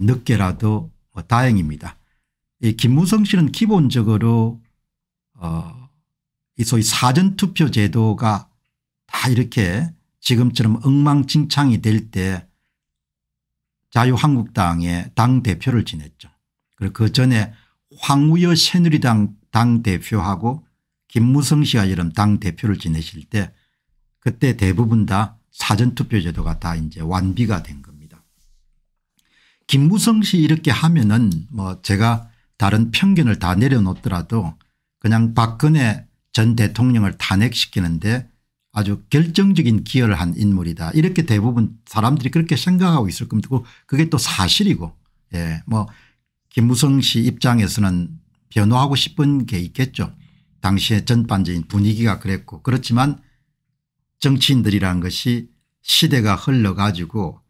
늦게라도 뭐 다행입니다. 이 김무성 씨는 기본적으로 어, 이 소위 사전투표 제도가 다 이렇게 지금처럼 엉망진창이 될 때 자유한국당의 당대표를 지냈죠. 그리고 그 전에 황우여 새누리당 당대표하고 김무성 씨가 여름 당대표를 지내실 때 그때 대부분 다 사전투표 제도가 다 이제 완비가 된 겁니다. 김무성 씨 이렇게 하면은 뭐 제가 다른 편견을 다 내려놓더라도 그냥 박근혜 전 대통령을 탄핵시키는데 아주 결정적인 기여를 한 인물이다. 이렇게 대부분 사람들이 그렇게 생각하고 있을 겁니다. 그게 또 사실이고 예. 뭐 김무성 씨 입장에서는 변호하고 싶은 게 있겠죠. 당시에 전반적인 분위기가 그랬고 그렇지만 정치인들이라는 것이 시대가 흘러가지고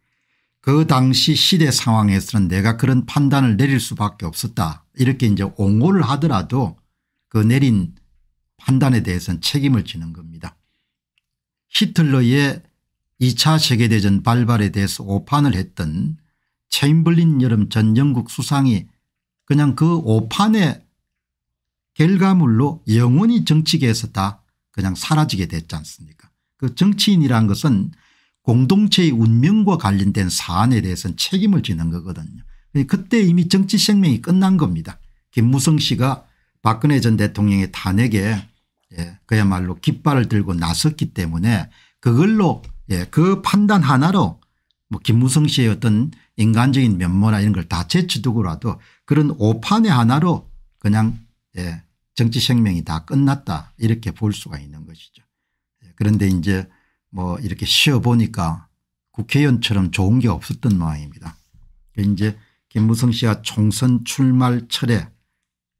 그 당시 시대 상황에서는 내가 그런 판단을 내릴 수밖에 없었다 이렇게 이제 옹호를 하더라도 그 내린 판단에 대해서는 책임을 지는 겁니다. 히틀러의 2차 세계대전 발발에 대해서 오판을 했던 체인블린 여름 전 영국 수상이 그냥 그 오판의 결과물로 영원히 정치계에서 다 그냥 사라지게 됐지 않습니까 그 정치인이란 것은 공동체의 운명과 관련된 사안에 대해서는 책임을 지는 거거든요. 그때 이미 정치 생명이 끝난 겁니다. 김무성 씨가 박근혜 전 대통령의 탄핵에 예, 그야말로 깃발을 들고 나섰기 때문에 그걸로 예, 그 판단 하나로 뭐 김무성 씨의 어떤 인간적인 면모나 이런 걸 다 제치두고라도 그런 오판의 하나로 그냥 예, 정치 생명이 다 끝났다 이렇게 볼 수가 있는 것이죠. 예, 그런데 이제 뭐 이렇게 쉬어보니까 국회의원처럼 좋은 게 없었던 모양입니다. 이제 김무성 씨가 총선 출말 철에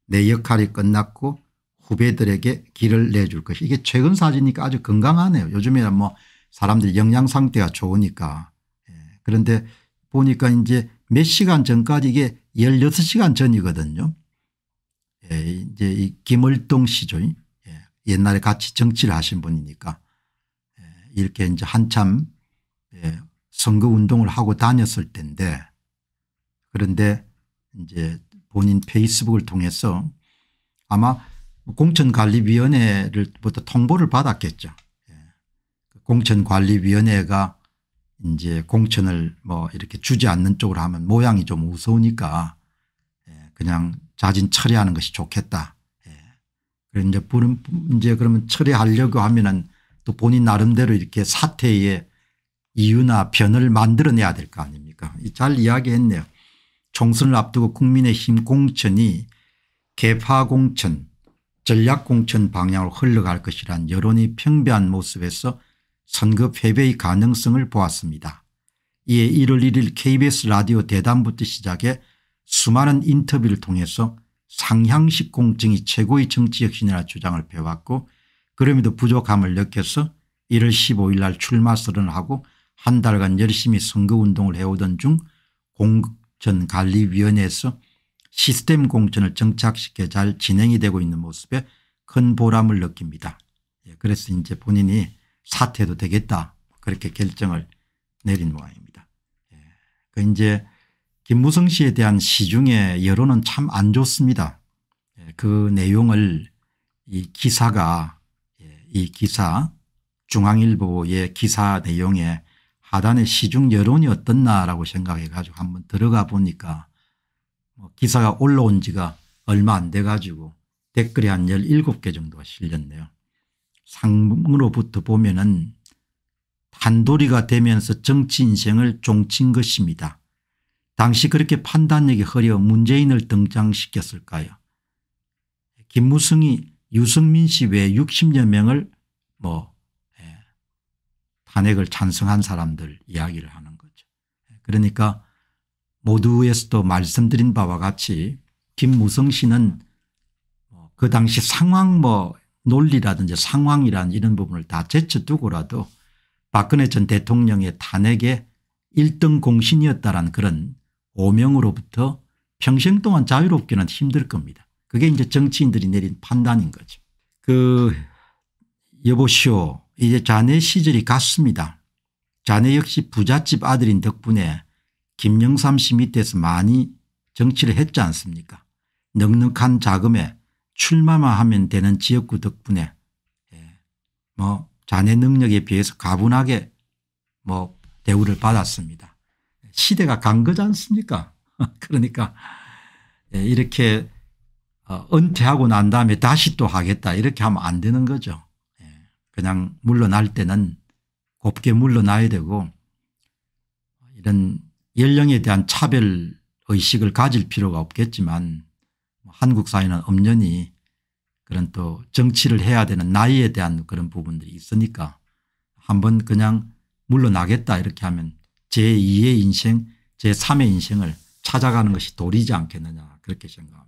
내 역할이 끝났고 후배들에게 길을 내줄 것이 이게 최근 사진이니까 아주 건강하네요. 요즘에는 뭐사람들 영양 상태가 좋으니까 예. 그런데 보니까 이제 몇 시간 전까지 이게 16시간 전이거든요. 예. 이제 이 김을동 씨죠. 예. 옛날에 같이 정치를 하신 분이니까 이렇게 이제 한참 예, 선거 운동을 하고 다녔을 때인데 그런데 이제 본인 페이스북을 통해서 아마 공천관리위원회를부터 통보를 받았겠죠. 예. 공천관리위원회가 이제 공천을 뭐 이렇게 주지 않는 쪽으로 하면 모양이 좀 무서우니까 예. 그냥 자진 처리하는 것이 좋겠다. 예. 그래 이제 이제 그러면 처리하려고 하면은 또 본인 나름대로 이렇게 사태의 이유나 변을 만들어내야 될 거 아닙니까 잘 이야기했네요. 총선을 앞두고 국민의힘 공천이 개파 공천 전략 공천 방향으로 흘러갈 것이란 여론이 평배한 모습에서 선거 패배의 가능성을 보았습니다. 이에 1월 1일 KBS 라디오 대담부터 시작해 수많은 인터뷰를 통해서 상향식 공증이 최고의 정치 혁신이라 주장을 배웠고 그럼에도 부족함을 느껴서 1월 15일 날 출마선언 하고 한 달간 열심히 선거운동을 해오던 중 공천관리위원회에서 시스템 공천을 정착시켜 잘 진행이 되고 있는 모습에 큰 보람을 느낍니다. 예, 그래서 이제 본인이 사퇴도 되겠다 그렇게 결정을 내린 모양입니다. 예, 그 이제 김무성 씨에 대한 시중의 여론은 참 안 좋습니다. 예, 그 내용을 이 기사가 이 기사 중앙일보의 기사 내용에 하단에 시중 여론이 어떻나라고 생각해 가지고 한번 들어가 보니까 뭐 기사가 올라온 지가 얼마 안 돼 가지고 댓글이 한 17개 정도가 실렸네요. 상으로부터 보면은 단돌이가 되면서 정치 인생을 종친 것입니다. 당시 그렇게 판단력이 흐려 문재인을 등장시켰을까요? 김무성이 유승민 씨 외 60여 명을 뭐 예, 탄핵을 찬성한 사람들 이야기를 하는 거죠. 그러니까 모두에서도 말씀드린 바와 같이 김무성 씨는 뭐 그 당시 상황 뭐 논리라든지 상황이란 이런 부분을 다 제쳐두고라도 박근혜 전 대통령의 탄핵에 1등 공신이었다라는 그런 오명으로부터 평생 동안 자유롭기는 힘들 겁니다. 그게 이제 정치인들이 내린 판단인 거죠. 그 여보시오 이제 자네 시절이 갔습니다. 자네 역시 부잣집 아들인 덕분에 김영삼 씨 밑에서 많이 정치를 했지 않습니까 넉넉한 자금에 출마만 하면 되는 지역구 덕분에 예, 뭐 자네 능력에 비해서 가분하게 뭐 대우를 받았습니다. 시대가 간 거지 않습니까 그러니까 예, 이렇게 어, 은퇴하고 난 다음에 다시 또 하겠다 이렇게 하면 안 되는 거죠. 예. 그냥 물러날 때는 곱게 물러나야 되고 이런 연령에 대한 차별 의식을 가질 필요가 없겠지만 뭐 한국 사회는 엄연히 그런 또 정치를 해야 되는 나이에 대한 그런 부분들이 있으니까 한번 그냥 물러나겠다 이렇게 하면 제2의 인생 제3의 인생을 찾아가는 것이 도리지 않겠느냐 그렇게 생각합니다.